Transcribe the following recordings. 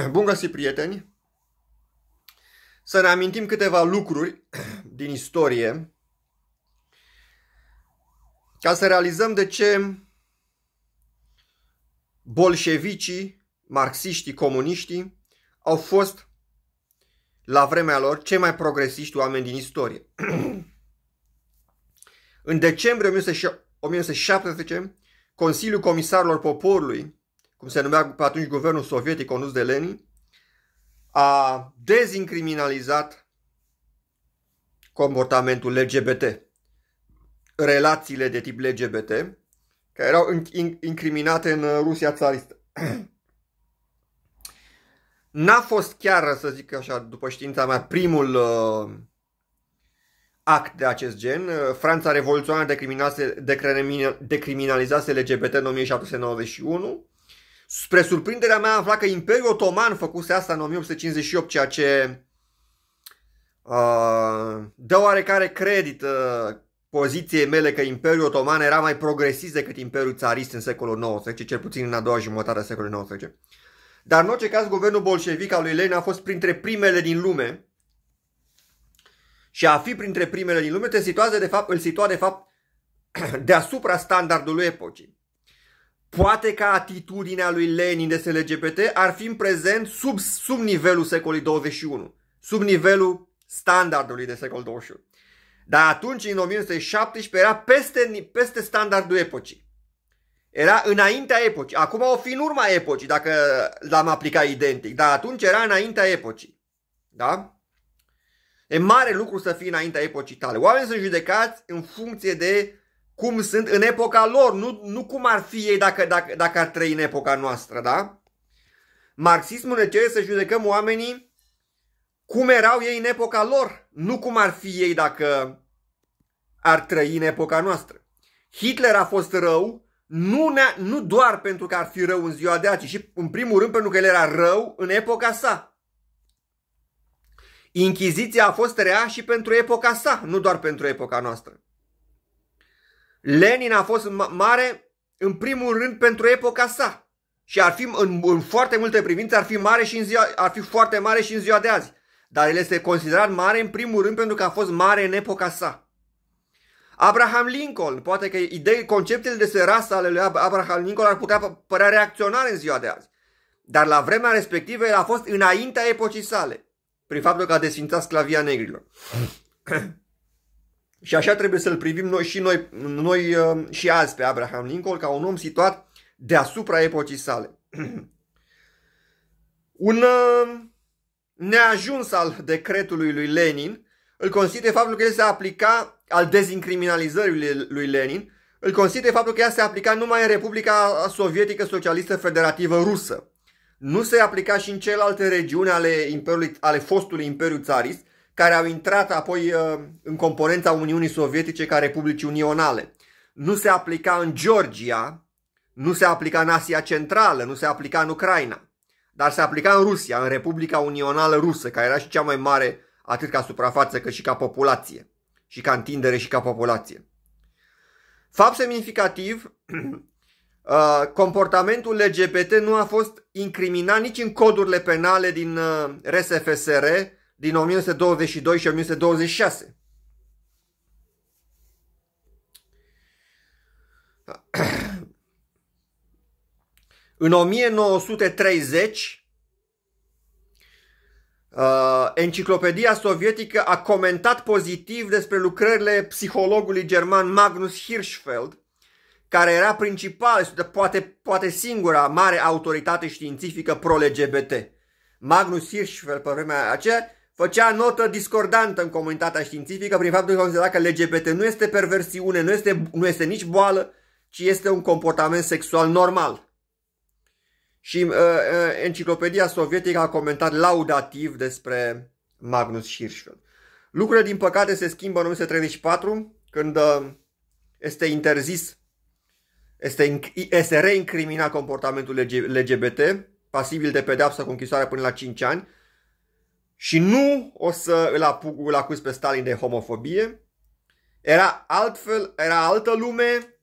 Bun găsit, prieteni! Să ne amintim câteva lucruri din istorie ca să realizăm de ce bolșevicii, marxiștii, comuniștii au fost la vremea lor cei mai progresiști oameni din istorie. În decembrie 1917, Consiliul Comisarilor Poporului cum se numea pe atunci guvernul sovietic condus de Lenin, a dezincriminalizat comportamentul LGBT, relațiile de tip LGBT, care erau incriminate în uh, Rusia țaristă. N-a fost chiar, să zic așa, după știința mea, primul uh, act de acest gen. Uh, Franța revoluționară decriminalizase, decriminalizase LGBT în 1791 Spre surprinderea mea am aflat că Imperiul Otoman făcuse asta în 1858, ceea ce uh, dă oarecare credit uh, poziției mele că Imperiul Otoman era mai progresist decât Imperiul Țarist în secolul ce cel puțin în a doua jumătate a secolului XIX. Dar în orice caz, guvernul bolșevic al lui Lenin a fost printre primele din lume și a fi printre primele din lume te situează de fapt, îl situa de fapt deasupra standardului epocii. Poate ca atitudinea lui Lenin de LGBT ar fi în prezent sub, sub nivelul secolului 21, sub nivelul standardului de secol 21. Dar atunci, în 1917, era peste, peste standardul epocii. Era înaintea epocii. Acum o fi în urma epocii, dacă l-am aplicat identic. Dar atunci era înaintea epocii. Da? E mare lucru să fii înaintea epocii tale. Oamenii sunt judecați în funcție de cum sunt în epoca lor, nu, nu cum ar fi ei dacă, dacă, dacă ar trăi în epoca noastră, da? Marxismul ne cere să judecăm oamenii cum erau ei în epoca lor, nu cum ar fi ei dacă ar trăi în epoca noastră. Hitler a fost rău nu, ne nu doar pentru că ar fi rău în ziua de azi, ci în primul rând pentru că el era rău în epoca sa. Inchiziția a fost rea și pentru epoca sa, nu doar pentru epoca noastră. Lenin a fost mare în primul rând pentru epoca sa și ar fi în, în foarte multe privințe ar fi mare și în ziua, ar fi foarte mare și în ziua de azi. Dar el este considerat mare în primul rând pentru că a fost mare în epoca sa. Abraham Lincoln, poate că idei, conceptele de rasă ale lui Abraham Lincoln ar putea părea reacționare în ziua de azi. Dar la vremea respectivă el a fost înaintea epocii sale, prin faptul că a desfințat sclavia negrilor. Și așa trebuie să-l privim noi și noi, noi uh, și azi pe Abraham Lincoln ca un om situat deasupra epocii sale. un uh, neajuns al decretului lui Lenin îl consideră faptul că el se aplica al dezincriminalizării lui Lenin, îl consideră faptul că ea se aplica numai în Republica Sovietică Socialistă Federativă Rusă. Nu se aplica și în celelalte regiuni ale, imperiului, ale fostului Imperiu Țarist, care au intrat apoi uh, în componența Uniunii Sovietice ca Republici Unionale. Nu se aplica în Georgia, nu se aplica în Asia Centrală, nu se aplica în Ucraina, dar se aplica în Rusia, în Republica Unională Rusă, care era și cea mai mare atât ca suprafață cât și ca populație, și ca întindere și ca populație. Fapt semnificativ, uh, comportamentul LGBT nu a fost incriminat nici în codurile penale din RSFSR, uh, din 1922 și 1926. În 1930, uh, Enciclopedia Sovietică a comentat pozitiv despre lucrările psihologului german Magnus Hirschfeld, care era principal, poate, poate singura mare autoritate științifică pro-LGBT. Magnus Hirschfeld pe vremea aceea făcea notă discordantă în comunitatea științifică prin faptul că considera că LGBT nu este perversiune, nu este, nu este nici boală, ci este un comportament sexual normal. Și uh, uh enciclopedia sovietică a comentat laudativ despre Magnus Hirschfeld. Lucrurile, din păcate, se schimbă în 1934, când uh, este interzis, este, este reincriminat comportamentul LGBT, pasibil de pedeapsă cu închisoare până la 5 ani, și nu o să îl, apuc, îl acuz pe Stalin de homofobie. Era altfel, era altă lume,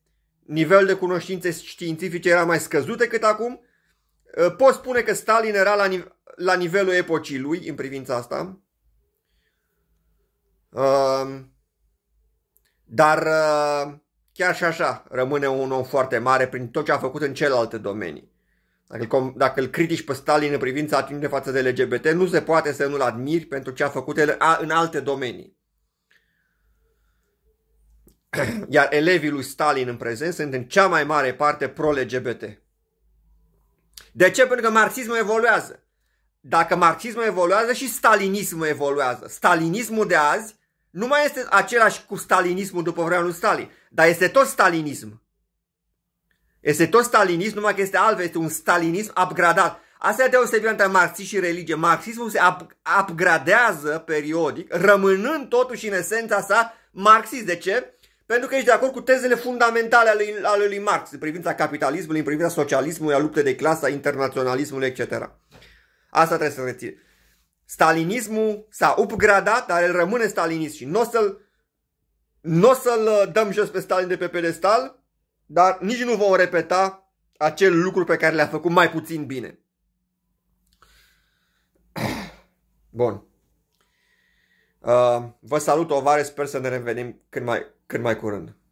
nivelul de cunoștințe științifice era mai scăzut decât acum. Ă, pot spune că Stalin era la, la nivelul epocii lui în privința asta. Dar ă, chiar și așa rămâne un om foarte mare prin tot ce a făcut în celelalte domenii. Dacă, dacă îl critici pe Stalin în privința atitudinii față de LGBT, nu se poate să nu-l admiri pentru ce a făcut el în alte domenii. Iar elevii lui Stalin în prezent sunt în cea mai mare parte pro-LGBT. De ce? Pentru că marxismul evoluează. Dacă marxismul evoluează și stalinismul evoluează. Stalinismul de azi nu mai este același cu stalinismul după vremea lui Stalin, dar este tot stalinism. Este tot stalinism, numai că este altfel, este un stalinism upgradat. Asta e deosebire între marxism și religie. Marxismul se up upgradează periodic, rămânând totuși în esența sa marxist. De ce? Pentru că ești de acord cu tezele fundamentale ale, ale lui Marx în privința capitalismului, în privința socialismului, a luptei de clasă, a internaționalismului, etc. Asta trebuie să reții. Stalinismul s-a upgradat, dar el rămâne stalinist și nu o să-l, o să-l uh, dăm jos pe Stalin de pe pedestal, dar nici nu vom repeta acel lucru pe care le-a făcut mai puțin bine. Bun. Uh, vă salut, ovare, sper să ne revenim cât mai, cât mai curând.